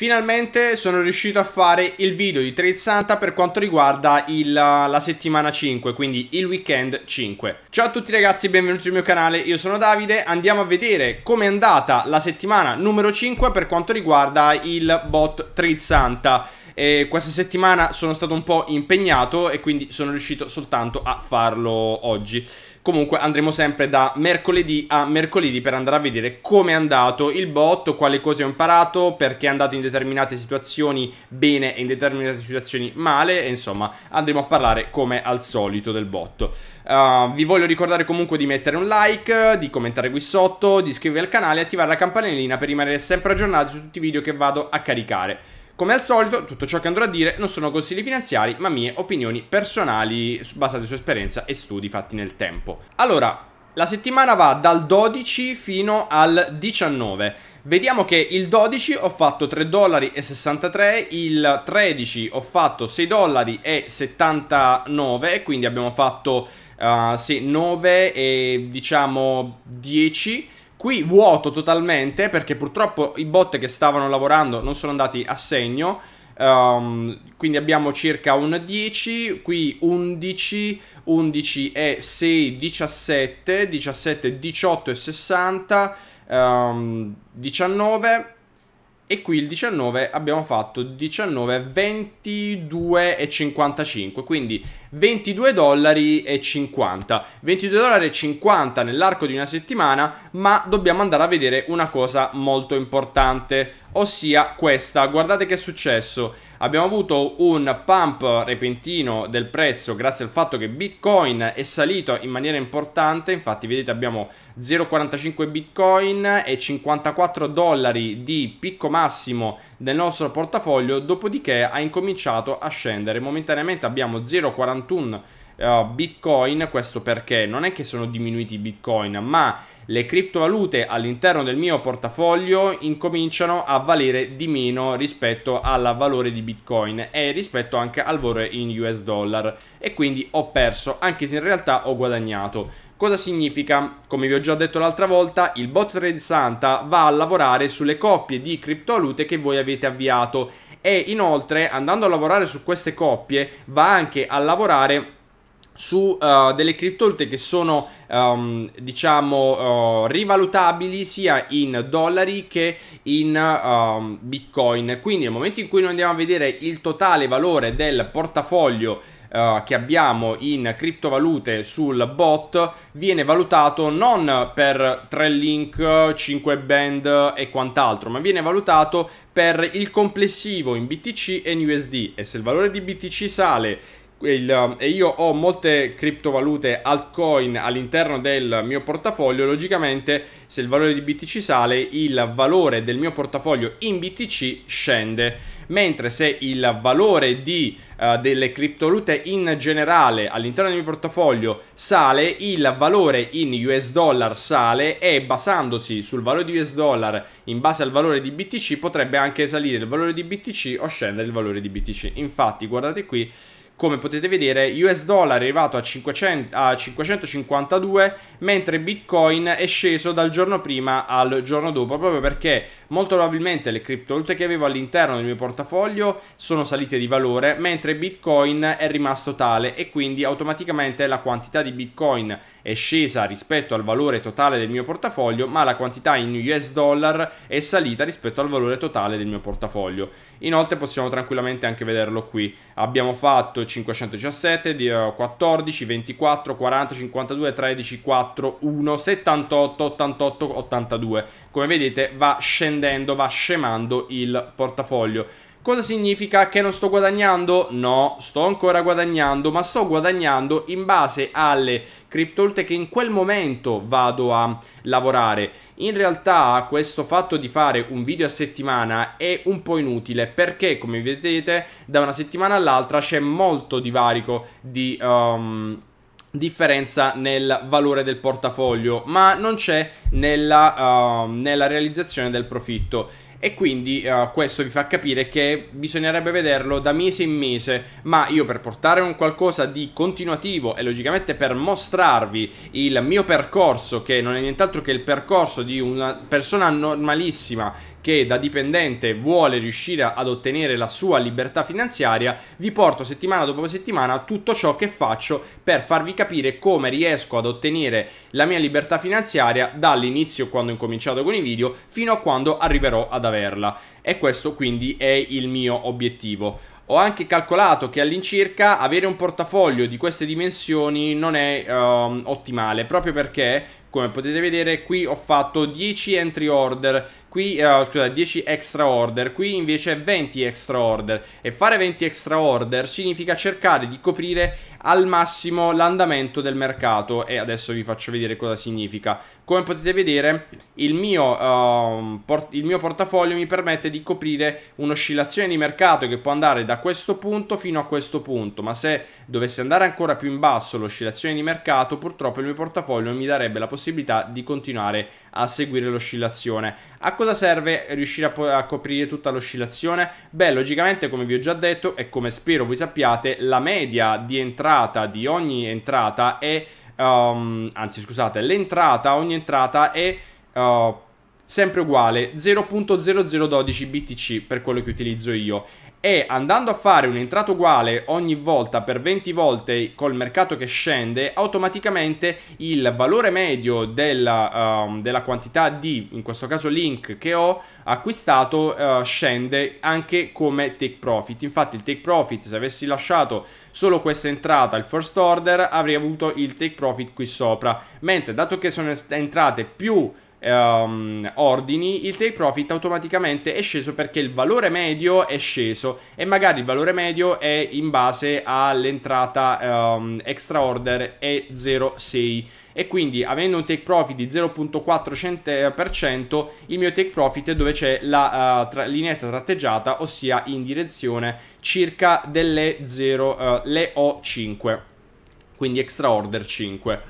Finalmente sono riuscito a fare il video di Trade Santa per quanto riguarda il, la settimana 5, quindi il weekend 5. Ciao a tutti ragazzi, benvenuti sul mio canale, io sono Davide, andiamo a vedere com'è andata la settimana numero 5 per quanto riguarda il bot Trade Santa eh, questa settimana sono stato un po' impegnato e quindi sono riuscito soltanto a farlo oggi. Comunque andremo sempre da mercoledì a mercoledì per andare a vedere come è andato il botto, quale cose ho imparato, perché è andato in determinate situazioni bene e in determinate situazioni male, e insomma andremo a parlare come al solito del botto. Uh, vi voglio ricordare comunque di mettere un like, di commentare qui sotto, di iscrivervi al canale e attivare la campanellina per rimanere sempre aggiornati su tutti i video che vado a caricare. Come al solito, tutto ciò che andrò a dire non sono consigli finanziari, ma mie opinioni personali basate su esperienza e studi fatti nel tempo. Allora, la settimana va dal 12 fino al 19. Vediamo che il 12 ho fatto 3,63 dollari, il 13 ho fatto 6,79 dollari, quindi abbiamo fatto uh, sì, 9 e diciamo 10 Qui vuoto totalmente perché purtroppo i bot che stavano lavorando non sono andati a segno. Um, quindi abbiamo circa un 10, qui 11, 11 e 6, 17, 17, 18 e 60, um, 19 e qui il 19 abbiamo fatto 19 22,55 quindi 22 dollari e 50 22 dollari e 50 nell'arco di una settimana ma dobbiamo andare a vedere una cosa molto importante ossia questa guardate che è successo abbiamo avuto un pump repentino del prezzo grazie al fatto che Bitcoin è salito in maniera importante, infatti vedete abbiamo 0,45 Bitcoin e 54 dollari di picco massimo del nostro portafoglio, dopodiché ha incominciato a scendere, momentaneamente abbiamo 0,41 eh, Bitcoin, questo perché non è che sono diminuiti i Bitcoin, ma le criptovalute all'interno del mio portafoglio incominciano a valere di meno rispetto al valore di Bitcoin e rispetto anche al valore in US dollar e quindi ho perso anche se in realtà ho guadagnato. Cosa significa? Come vi ho già detto l'altra volta, il bot Trade Santa va a lavorare sulle coppie di criptovalute che voi avete avviato e inoltre andando a lavorare su queste coppie va anche a lavorare su uh, delle criptovalute che sono um, diciamo uh, rivalutabili sia in dollari che in uh, bitcoin quindi nel momento in cui noi andiamo a vedere il totale valore del portafoglio eh, che abbiamo in criptovalute sul bot viene valutato non per 3 link, 5 band e quant'altro, ma viene valutato per il complessivo in BTC e in USD e se il valore di BTC sale il, eh, e io ho molte criptovalute altcoin all'interno del mio portafoglio, logicamente se il valore di BTC sale, il valore del mio portafoglio in BTC scende, mentre se il valore di, uh, delle criptovalute in generale all'interno del mio portafoglio sale, il valore in US dollar sale e basandosi sul valore di US dollar in base al valore di BTC potrebbe anche salire il valore di BTC o scendere il valore di BTC. Infatti, guardate qui come potete vedere US dollar è arrivato a, 500, a 552 mentre Bitcoin è sceso dal giorno prima al giorno dopo proprio perché molto probabilmente le criptovalute che avevo all'interno del mio portafoglio sono salite di valore mentre Bitcoin è rimasto tale e quindi automaticamente la quantità di Bitcoin è scesa rispetto al valore totale del mio portafoglio, ma la quantità in US dollar è salita rispetto al valore totale del mio portafoglio. Inoltre possiamo tranquillamente anche vederlo qui. Abbiamo fatto 517, 14, 24, 40, 52, 13, 4, 1, 78, 88, 82. Come vedete va scendendo, va scemando il portafoglio. Cosa significa che non sto guadagnando? No, sto ancora guadagnando, ma sto guadagnando in base alle criptovalute che in quel momento vado a lavorare. In realtà questo fatto di fare un video a settimana è un po' inutile perché come vedete da una settimana all'altra c'è molto divarico di... Um, differenza nel valore del portafoglio, ma non c'è nella, uh, nella realizzazione del profitto e quindi uh, questo vi fa capire che bisognerebbe vederlo da mese in mese, ma io per portare un qualcosa di continuativo e logicamente per mostrarvi il mio percorso, che non è nient'altro che il percorso di una persona normalissima che da dipendente vuole riuscire ad ottenere la sua libertà finanziaria, vi porto settimana dopo settimana tutto ciò che faccio per farvi capire come riesco ad ottenere la mia libertà finanziaria dall'inizio quando ho incominciato con i video fino a quando arriverò ad averla. E questo quindi è il mio obiettivo. Ho anche calcolato che all'incirca avere un portafoglio di queste dimensioni non è um, ottimale, proprio perché come potete vedere qui ho fatto 10 entry order qui eh, scusa 10 extra order qui invece 20 extra order e fare 20 extra order significa cercare di coprire al massimo l'andamento del mercato e adesso vi faccio vedere cosa significa come potete vedere il mio, uh, il mio portafoglio mi permette di coprire un'oscillazione di mercato che può andare da questo punto fino a questo punto ma se dovesse andare ancora più in basso l'oscillazione di mercato purtroppo il mio portafoglio mi darebbe la possibilità possibilità di continuare a seguire l'oscillazione. A cosa serve riuscire a, a coprire tutta l'oscillazione? Beh, logicamente, come vi ho già detto e come spero voi sappiate, la media di entrata di ogni entrata è... Um, anzi, scusate, l'entrata, ogni entrata è... Uh, sempre uguale 0.0012 BTC per quello che utilizzo io e andando a fare un'entrata uguale ogni volta per 20 volte col mercato che scende, automaticamente il valore medio della, um, della quantità di, in questo caso link, che ho acquistato uh, scende anche come take profit. Infatti il take profit, se avessi lasciato solo questa entrata, il first order, avrei avuto il take profit qui sopra. Mentre dato che sono entrate più um, ordini, il take profit automaticamente è sceso perché il valore medio è sceso e magari il valore medio è in base all'entrata um, extra order E06 e quindi avendo un take profit di 0.4% eh, il mio take profit è dove c'è la uh, tra, lineetta tratteggiata ossia in direzione circa delle 0 uh, eh, le O5 quindi extra order 5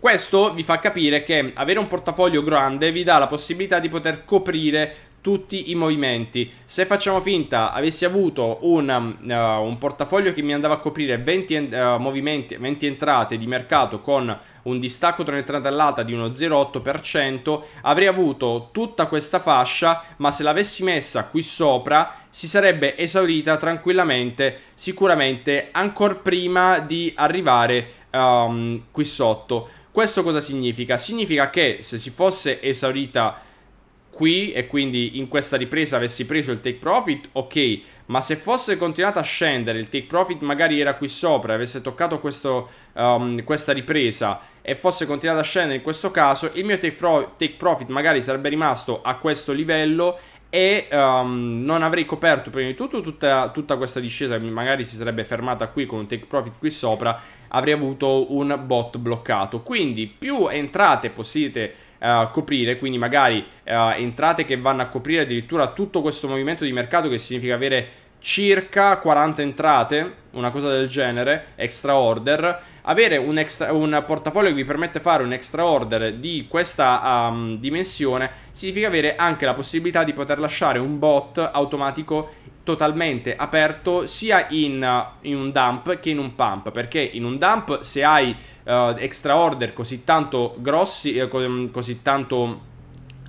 questo vi fa capire che avere un portafoglio grande vi dà la possibilità di poter coprire tutti i movimenti. Se facciamo finta avessi avuto un, uh, un portafoglio che mi andava a coprire 20, uh, eh, movimenti, 20 entrate di mercato con un distacco tra un'entrata e l'altra di uno 0,8%, avrei avuto tutta questa fascia, ma se l'avessi messa qui sopra si sarebbe esaurita tranquillamente, sicuramente ancora prima di arrivare um, qui sotto. Questo cosa significa? Significa che se si fosse esaurita qui e quindi in questa ripresa avessi preso il take profit, ok, ma se fosse continuata a scendere il take profit magari era qui sopra, avesse toccato questo, um, questa ripresa e fosse continuata a scendere in questo caso, il mio take, take profit magari sarebbe rimasto a questo livello e um, non avrei coperto prima di tutto tutta, tutta, questa discesa che magari si sarebbe fermata qui con un take profit qui sopra avrei avuto un bot bloccato quindi più entrate possiate uh, coprire quindi magari uh, entrate che vanno a coprire addirittura tutto questo movimento di mercato che significa avere circa 40 entrate una cosa del genere, extra order, avere un, extra, un portafoglio che vi permette di fare un extra order di questa um, dimensione significa avere anche la possibilità di poter lasciare un bot automatico totalmente aperto sia in, in un dump che in un pump, perché in un dump se hai uh, extra order così tanto grossi, eh, così tanto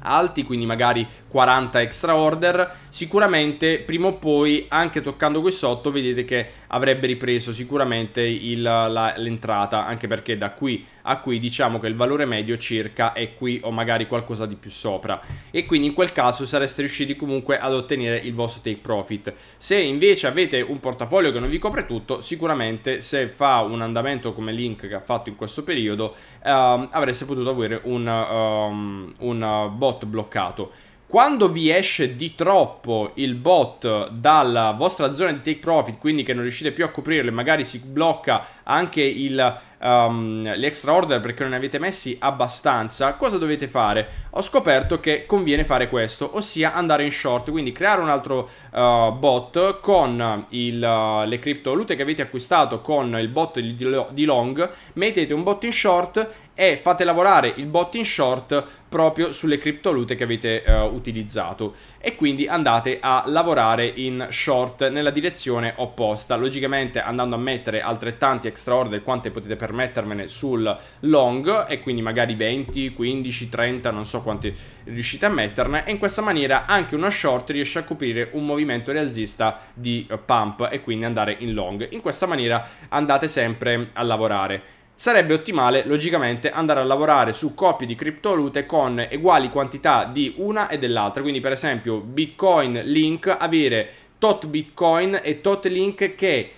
alti, quindi magari 40 extra order, sicuramente prima o poi anche toccando qui sotto vedete che avrebbe ripreso sicuramente l'entrata, anche perché da qui a cui diciamo che il valore medio circa è qui o magari qualcosa di più sopra e quindi in quel caso sareste riusciti comunque ad ottenere il vostro take profit. Se invece avete un portafoglio che non vi copre tutto, sicuramente se fa un andamento come Link che ha fatto in questo periodo ehm, avreste potuto avere un, um, un bot bloccato. Quando vi esce di troppo il bot dalla vostra zona di take profit, quindi che non riuscite più a coprirle, magari si blocca anche il, um, gli order perché non ne avete messi abbastanza, cosa dovete fare? Ho scoperto che conviene fare questo, ossia andare in short, quindi creare un altro uh, bot con il, uh, le criptovalute che avete acquistato con il bot di long, mettete un bot in short e fate lavorare il bot in short proprio sulle criptovalute che avete eh, utilizzato e quindi andate a lavorare in short nella direzione opposta logicamente andando a mettere altrettanti extra order quante potete permettermene sul long e quindi magari 20 15 30 non so quante riuscite a metterne e in questa maniera anche uno short riesce a coprire un movimento rialzista di eh, pump e quindi andare in long in questa maniera andate sempre a lavorare sarebbe ottimale logicamente andare a lavorare su coppie di criptovalute con uguali quantità di una e dell'altra, quindi per esempio Bitcoin Link avere tot Bitcoin e tot Link che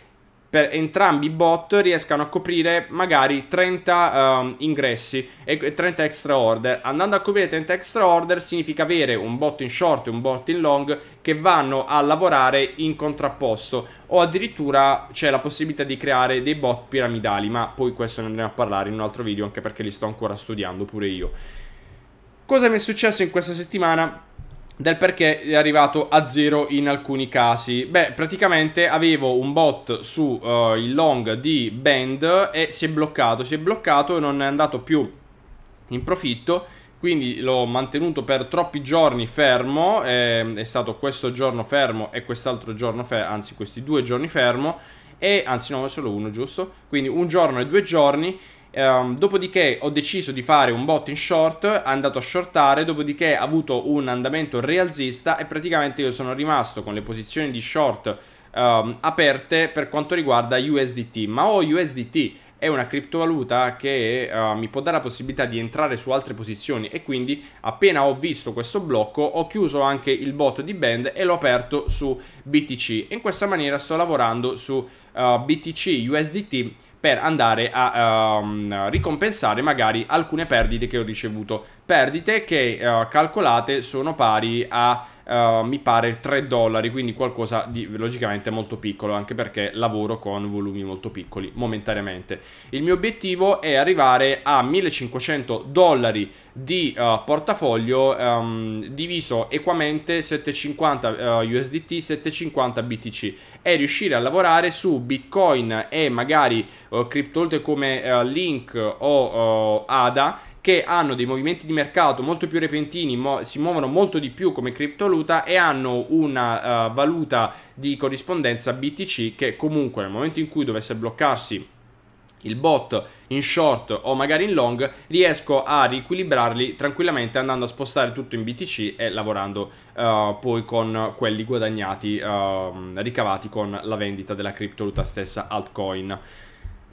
per entrambi i bot riescano a coprire magari 30 um, ehm, ingressi e 30 extra order. Andando a coprire 30 extra order significa avere un bot in short e un bot in long che vanno a lavorare in contrapposto o addirittura c'è la possibilità di creare dei bot piramidali, ma poi questo ne andremo a parlare in un altro video anche perché li sto ancora studiando pure io. Cosa mi è successo in questa settimana? del perché è arrivato a zero in alcuni casi. Beh, praticamente avevo un bot su uh, il long di Band e si è bloccato, si è bloccato e non è andato più in profitto, quindi l'ho mantenuto per troppi giorni fermo, eh, è stato questo giorno fermo e quest'altro giorno fermo, anzi questi due giorni fermo, e anzi no, è solo uno giusto, quindi un giorno e due giorni Um, dopodiché ho deciso di fare un bot in short, è andato a shortare, dopodiché ha avuto un andamento rialzista e praticamente io sono rimasto con le posizioni di short um, aperte per quanto riguarda USDT, ma ho USDT è una criptovaluta che uh, mi può dare la possibilità di entrare su altre posizioni e quindi appena ho visto questo blocco ho chiuso anche il bot di band e l'ho aperto su BTC. In questa maniera sto lavorando su uh, eh, BTC USDT per andare a um, ricompensare magari alcune perdite che ho ricevuto. Perdite che uh, calcolate sono pari a eh, mi pare 3 dollari, quindi qualcosa di logicamente molto piccolo, anche perché lavoro con volumi molto piccoli momentaneamente. Il mio obiettivo è arrivare a 1500 dollari di uh, portafoglio um, diviso equamente 750 uh, USDT, 750 BTC e riuscire a lavorare su Bitcoin e magari uh, criptovalute come Link o ADA che hanno dei movimenti di mercato molto più repentini, mo si muovono molto di più come criptovaluta e hanno una uh, valuta di corrispondenza BTC che comunque nel momento in cui dovesse bloccarsi il bot in short o magari in long, riesco a riequilibrarli tranquillamente andando a spostare tutto in BTC e lavorando uh, poi con quelli guadagnati, uh, ricavati con la vendita della criptovaluta stessa altcoin.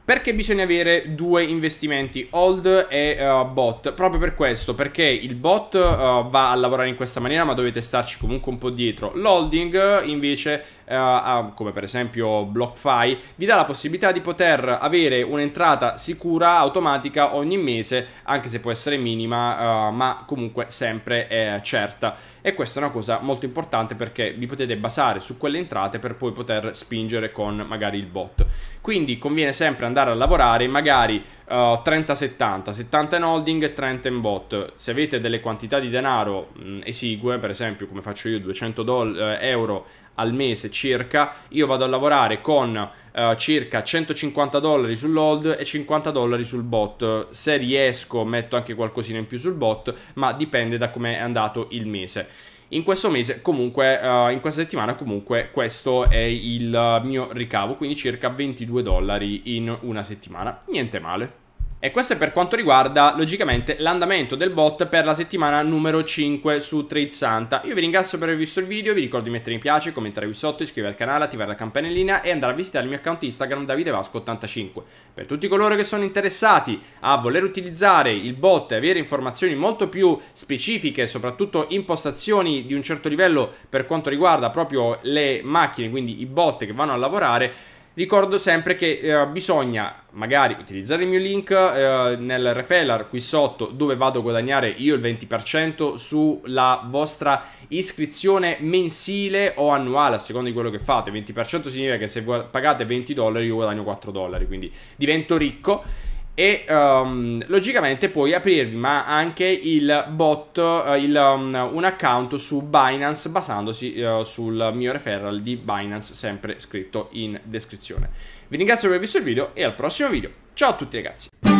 Perché bisogna avere due investimenti, hold e uh, bot? Proprio per questo, perché il bot uh, va a lavorare in questa maniera ma dovete starci comunque un po' dietro. L'holding invece eh, come per esempio BlockFi, vi dà la possibilità di poter avere un'entrata sicura automatica ogni mese, anche se può essere minima, eh, ma comunque sempre è eh, certa. E questa è una cosa molto importante perché vi potete basare su quelle entrate per poi poter spingere con magari il bot. Quindi conviene sempre andare a lavorare magari uh, 30-70, 70 in holding e 30 in bot. Se avete delle quantità di denaro mh, mm, esigue, per esempio come faccio io 200 doll- eh, euro al mese circa, io vado a lavorare con eh, circa 150 dollari sull'hold e 50 dollari sul bot. Se riesco metto anche qualcosina in più sul bot, ma dipende da come è andato il mese. In questo mese, comunque, uh, in questa settimana, comunque, questo è il mio ricavo, quindi circa 22 dollari in una settimana. Niente male. E questo è per quanto riguarda logicamente l'andamento del bot per la settimana numero 5 su Trade Santa. Io vi ringrazio per aver visto il video, vi ricordo di mettere mi piace, commentare qui sotto, iscrivervi al canale, attivare la campanellina e andare a visitare il mio account Instagram davidevasco85. Per tutti coloro che sono interessati a voler utilizzare il bot e avere informazioni molto più specifiche, soprattutto impostazioni di un certo livello per quanto riguarda proprio le macchine, quindi i bot che vanno a lavorare, Ricordo sempre che eh, bisogna magari utilizzare il mio link eh, nel refeller qui sotto dove vado a guadagnare io il 20% sulla vostra iscrizione mensile o annuale a seconda di quello che fate. 20% significa che se pagate 20 dollari io guadagno 4 dollari, quindi divento ricco e um, logicamente puoi aprirvi ma anche il bot, uh, il, um, un account su Binance basandosi uh, sul mio referral di Binance sempre scritto in descrizione. Vi ringrazio per aver visto il video e al prossimo video. Ciao a tutti ragazzi!